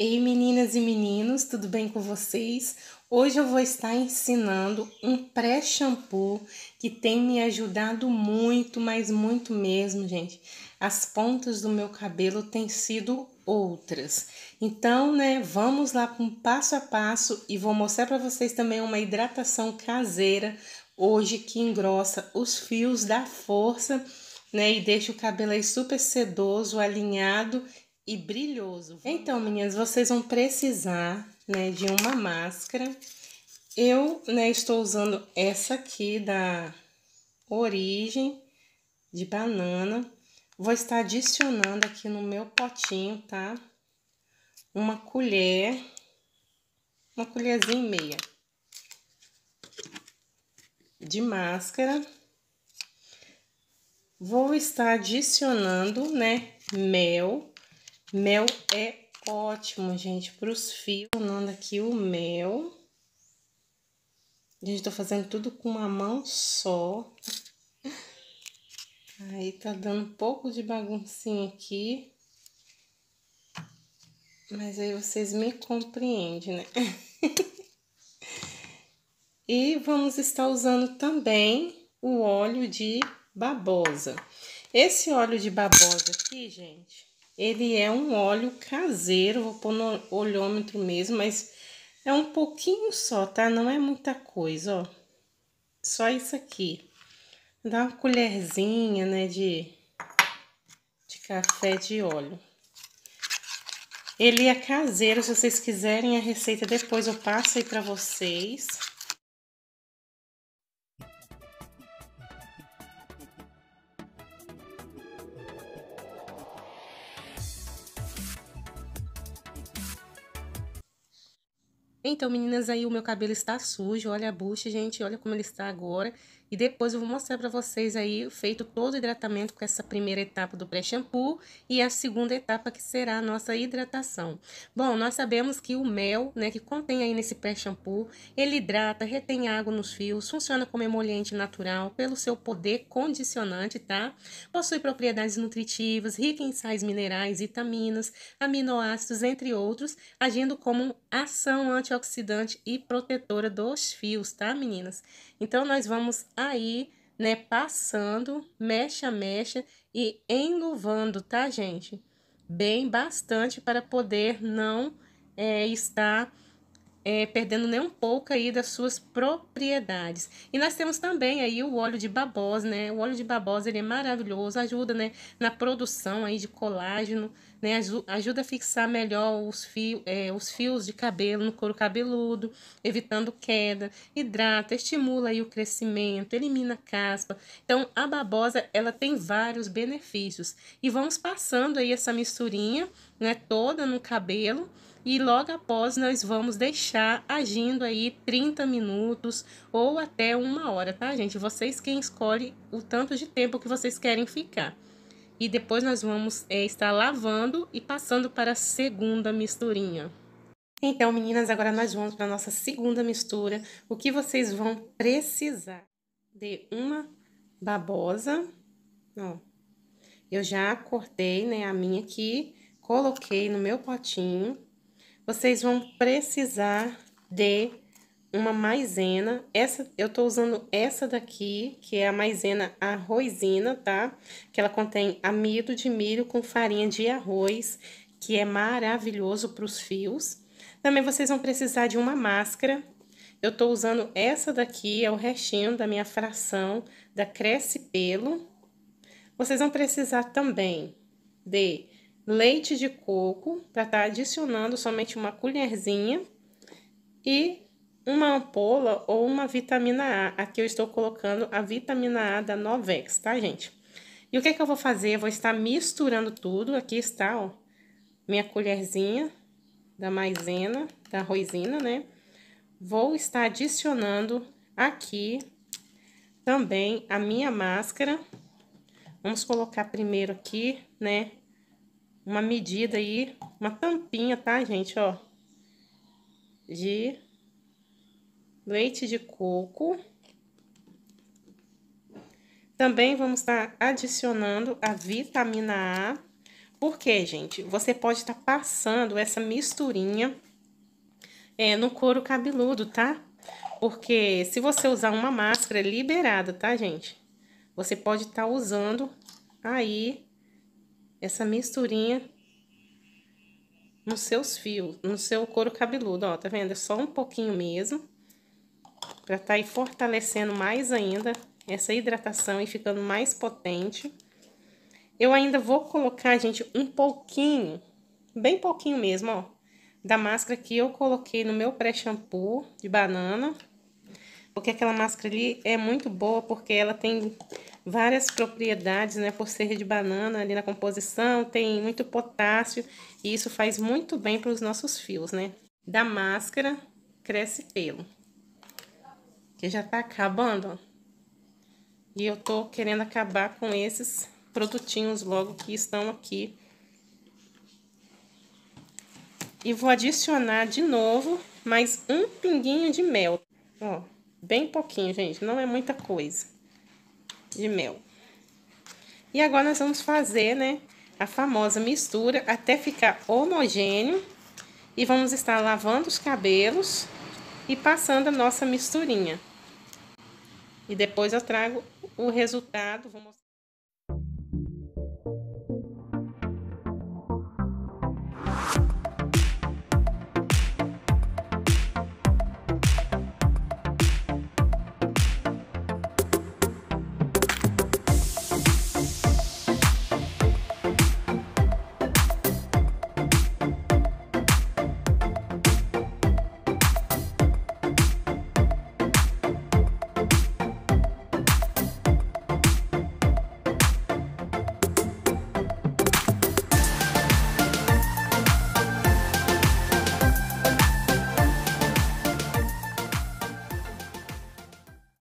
Ei meninas e meninos, tudo bem com vocês? Hoje eu vou estar ensinando um pré-shampoo que tem me ajudado muito, mas muito mesmo, gente. As pontas do meu cabelo têm sido outras. Então, né, vamos lá com passo a passo e vou mostrar para vocês também uma hidratação caseira hoje que engrossa os fios da força, né, e deixa o cabelo aí super sedoso, alinhado e brilhoso. Então, meninas, vocês vão precisar, né, de uma máscara. Eu, né, estou usando essa aqui da Origem de banana. Vou estar adicionando aqui no meu potinho, tá? Uma colher, uma colherzinha e meia de máscara. Vou estar adicionando, né, mel Mel é ótimo, gente, para os fios. Tornando aqui o mel. Gente, tô fazendo tudo com uma mão só. Aí tá dando um pouco de baguncinha aqui. Mas aí vocês me compreendem, né? e vamos estar usando também o óleo de babosa. Esse óleo de babosa aqui, gente, ele é um óleo caseiro, vou pôr no olhômetro mesmo, mas é um pouquinho só, tá? Não é muita coisa, ó. Só isso aqui. Dá uma colherzinha, né, de, de café de óleo. Ele é caseiro, se vocês quiserem a receita depois eu passo aí pra vocês. Então, meninas, aí o meu cabelo está sujo, olha a bucha, gente, olha como ele está agora. E depois eu vou mostrar para vocês aí feito todo o hidratamento com essa primeira etapa do pré-shampoo e a segunda etapa que será a nossa hidratação. Bom, nós sabemos que o mel, né, que contém aí nesse pré-shampoo, ele hidrata, retém água nos fios, funciona como emoliente natural pelo seu poder condicionante, tá? Possui propriedades nutritivas, rica em sais minerais, vitaminas, aminoácidos, entre outros, agindo como ação antioxidante e protetora dos fios, tá, meninas? Então nós vamos aí, né, passando mecha mexa mecha e enluvando, tá, gente? Bem bastante para poder não é, estar é, perdendo nem um pouco aí das suas propriedades. E nós temos também aí o óleo de babosa né? O óleo de babosa ele é maravilhoso, ajuda, né, na produção aí de colágeno, né? Ajuda a fixar melhor os, fio, é, os fios de cabelo no couro cabeludo, evitando queda, hidrata, estimula aí o crescimento, elimina caspa. Então a babosa ela tem vários benefícios. E vamos passando aí essa misturinha, né, toda no cabelo e logo após nós vamos deixar agindo aí 30 minutos ou até uma hora, tá, gente? Vocês quem escolhe o tanto de tempo que vocês querem ficar. E depois nós vamos é, estar lavando e passando para a segunda misturinha. Então, meninas, agora nós vamos para a nossa segunda mistura. O que vocês vão precisar de uma babosa, ó. Eu já cortei, né, a minha aqui, coloquei no meu potinho vocês vão precisar de uma maisena. Essa, eu tô usando essa daqui, que é a maisena arrozina, tá? Que ela contém amido de milho com farinha de arroz, que é maravilhoso para os fios. Também vocês vão precisar de uma máscara. Eu tô usando essa daqui, é o restinho da minha fração da Cresce Pelo. Vocês vão precisar também de leite de coco, para estar tá adicionando somente uma colherzinha e uma ampola ou uma vitamina A. Aqui eu estou colocando a vitamina A da Novex, tá, gente? E o que é que eu vou fazer? Eu vou estar misturando tudo. Aqui está, ó, minha colherzinha da maisena, da roisina, né? Vou estar adicionando aqui também a minha máscara. Vamos colocar primeiro aqui, né, uma medida aí, uma tampinha, tá, gente, ó, de leite de coco. Também vamos estar tá adicionando a vitamina A. Porque, gente, você pode estar tá passando essa misturinha é, no couro cabeludo, tá? Porque se você usar uma máscara liberada, tá, gente? Você pode estar tá usando aí essa misturinha nos seus fios, no seu couro cabeludo, ó, tá vendo? É só um pouquinho mesmo, pra tá aí fortalecendo mais ainda essa hidratação e ficando mais potente. Eu ainda vou colocar, gente, um pouquinho, bem pouquinho mesmo, ó, da máscara que eu coloquei no meu pré-shampoo de banana. Porque aquela máscara ali é muito boa, porque ela tem várias propriedades, né? Por ser de banana ali na composição, tem muito potássio. E isso faz muito bem para os nossos fios, né? Da máscara, cresce pelo. Que já tá acabando, ó. E eu tô querendo acabar com esses produtinhos logo que estão aqui. E vou adicionar de novo mais um pinguinho de mel, ó. Bem pouquinho, gente, não é muita coisa de mel. E agora nós vamos fazer, né, a famosa mistura até ficar homogêneo. E vamos estar lavando os cabelos e passando a nossa misturinha. E depois eu trago o resultado, vou mostrar.